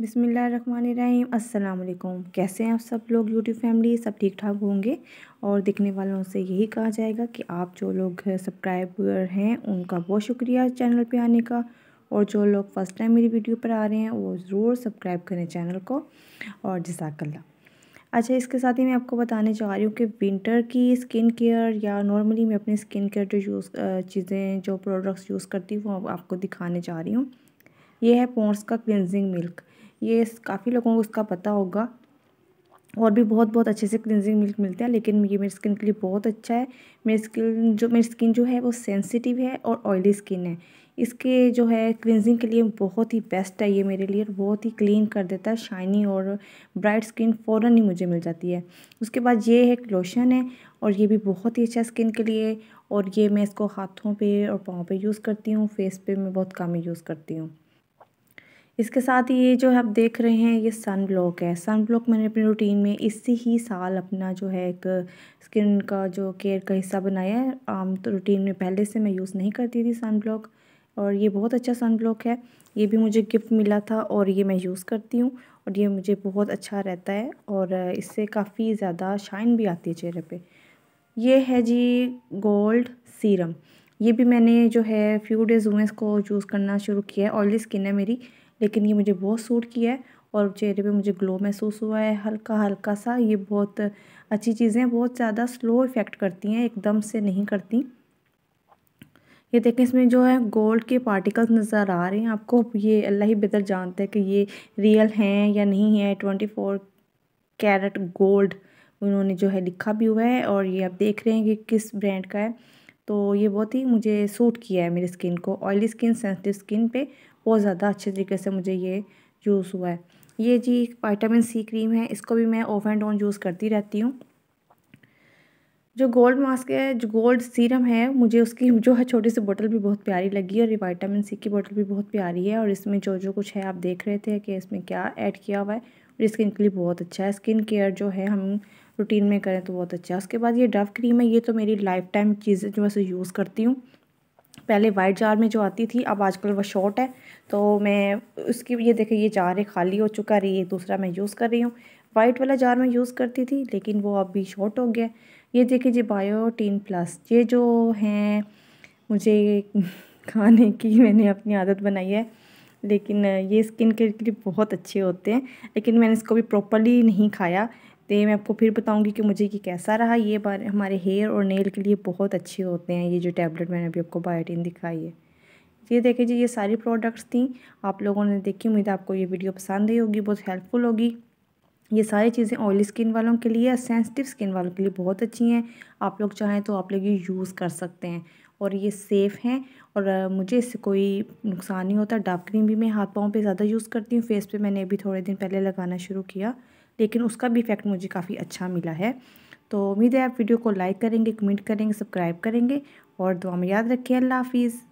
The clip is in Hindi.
बिसमीम् अल्लाम कैसे हैं आप सब लोग यूट्यूब फैमिली सब ठीक ठाक होंगे और देखने वालों से यही कहा जाएगा कि आप जो लोग सब्सक्राइबर हैं उनका बहुत शुक्रिया चैनल पे आने का और जो लोग फ़र्स्ट टाइम मेरी वीडियो पर आ रहे हैं वो ज़रूर सब्सक्राइब करें चैनल को और जसाकल्ला अच्छा इसके साथ ही मैं आपको बताने चाह रही हूँ कि विंटर की स्किन केयर या नॉर्मली मैं अपने स्किन केयर जो यूज़ चीज़ें जो प्रोडक्ट्स यूज़ करती हूँ वो आपको दिखाने जा रही हूँ ये है पोन्स का क्लिनजिंग मिल्क ये काफ़ी लोगों को इसका पता होगा और भी बहुत बहुत अच्छे से क्लिनजिंग मिल्क मिलते हैं लेकिन ये मेरी स्किन के लिए बहुत अच्छा है मेरी स्किन जो मेरी स्किन जो है वो सेंसिटिव है और ऑयली स्किन है इसके जो है क्लिनजिंग के लिए बहुत ही बेस्ट है ये मेरे लिए बहुत ही क्लीन कर देता है शाइनी और ब्राइट स्किन फ़ौर ही मुझे मिल जाती है उसके बाद ये है लोशन है और ये भी बहुत ही अच्छा स्किन के लिए और ये मैं इसको हाथों पर और पाँव पर यूज़ करती हूँ फेस पर मैं बहुत कम यूज़ करती हूँ इसके साथ ये जो आप देख रहे हैं ये सन ब्लॉक है सन ब्लॉक मैंने अपनी रूटीन में इसी ही साल अपना जो है एक स्किन का जो केयर का हिस्सा बनाया है आम तो रूटीन में पहले से मैं यूज़ नहीं करती थी सन ब्लॉक और ये बहुत अच्छा सन ब्लॉक है ये भी मुझे गिफ्ट मिला था और ये मैं यूज़ करती हूँ और ये मुझे बहुत अच्छा रहता है और इससे काफ़ी ज़्यादा शाइन भी आती है चेहरे पर ये है जी गोल्ड सीरम ये भी मैंने जो है फ्यू डेज़ हुए इसको यूज़ करना शुरू किया है ऑयली स्किन है मेरी लेकिन ये मुझे बहुत सूट किया है और चेहरे पे मुझे ग्लो महसूस हुआ है हल्का हल्का सा ये बहुत अच्छी चीज़ें बहुत ज़्यादा स्लो इफ़ेक्ट करती हैं एकदम से नहीं करती ये देखें इसमें जो है गोल्ड के पार्टिकल्स नज़र आ रहे हैं आपको ये अल्लाह ही बेहतर जानते हैं कि ये रियल हैं या नहीं है ट्वेंटी फोर कैरेट गोल्ड उन्होंने जो है लिखा भी हुआ है और ये आप देख रहे हैं कि किस ब्रांड का है तो ये बहुत ही मुझे सूट किया है मेरी स्किन को ऑयली स्किन सेंसिटिव स्किन पे बहुत ज़्यादा अच्छे तरीके से मुझे ये यूज़ हुआ है ये जी वाइटामिन सी क्रीम है इसको भी मैं ऑफ एंड ऑन यूज़ करती रहती हूँ जो गोल्ड मास्क है जो गोल्ड सीरम है मुझे उसकी जो है छोटी सी बोतल भी बहुत प्यारी लगी और ये वाइटामिन सी की बोतल भी बहुत प्यारी है और इसमें जो जो कुछ है आप देख रहे थे कि इसमें क्या ऐड किया हुआ है और स्किन के लिए बहुत अच्छा है स्किन केयर जो है हम रूटीन में करें तो बहुत अच्छा है उसके बाद ये डव क्रीम है ये तो मेरी लाइफ टाइम चीज़ है जो मैं यूज़ करती हूँ पहले वाइट जार में जो आती थी अब आजकल वो शॉर्ट है तो मैं उसकी ये देखें ये जार है खाली हो चुका रही है दूसरा मैं यूज़ कर रही हूँ वाइट वाला जार में यूज़ करती थी लेकिन वो अब भी शॉर्ट हो गया ये देखिए जी बायोटीन प्लस ये जो हैं मुझे खाने की मैंने अपनी आदत बनाई है लेकिन ये स्किन केयर के लिए बहुत अच्छे होते हैं लेकिन मैंने इसको भी प्रॉपरली नहीं खाया तो मैं आपको फिर बताऊँगी कि मुझे ये कैसा रहा ये बार हमारे हेयर और नेल के लिए बहुत अच्छे होते हैं ये जो टैबलेट मैंने अभी आपको बायोटिन दिखाई है ये देखें जी ये सारी प्रोडक्ट्स थी आप लोगों ने देखी उम्मीद आपको ये वीडियो पसंद ही होगी बहुत हेल्पफुल होगी ये सारी चीज़ें ऑयली स्किन वालों के लिए सेंसिटिव स्किन वालों के लिए बहुत अच्छी हैं आप लोग चाहें तो आप लोग ये यूज़ कर सकते हैं और ये सेफ़ हैं और मुझे इससे कोई नुकसान नहीं होता डार्क क्रीम भी मैं हाथ पाँव पे ज़्यादा यूज़ करती हूँ फेस पे मैंने अभी थोड़े दिन पहले लगाना शुरू किया लेकिन उसका भी इफेक्ट मुझे काफ़ी अच्छा मिला है तो उम्मीद है आप वीडियो को लाइक करेंगे कमेंट करेंगे सब्सक्राइब करेंगे और दुआ में याद रखिए अल्लाह हाफिज़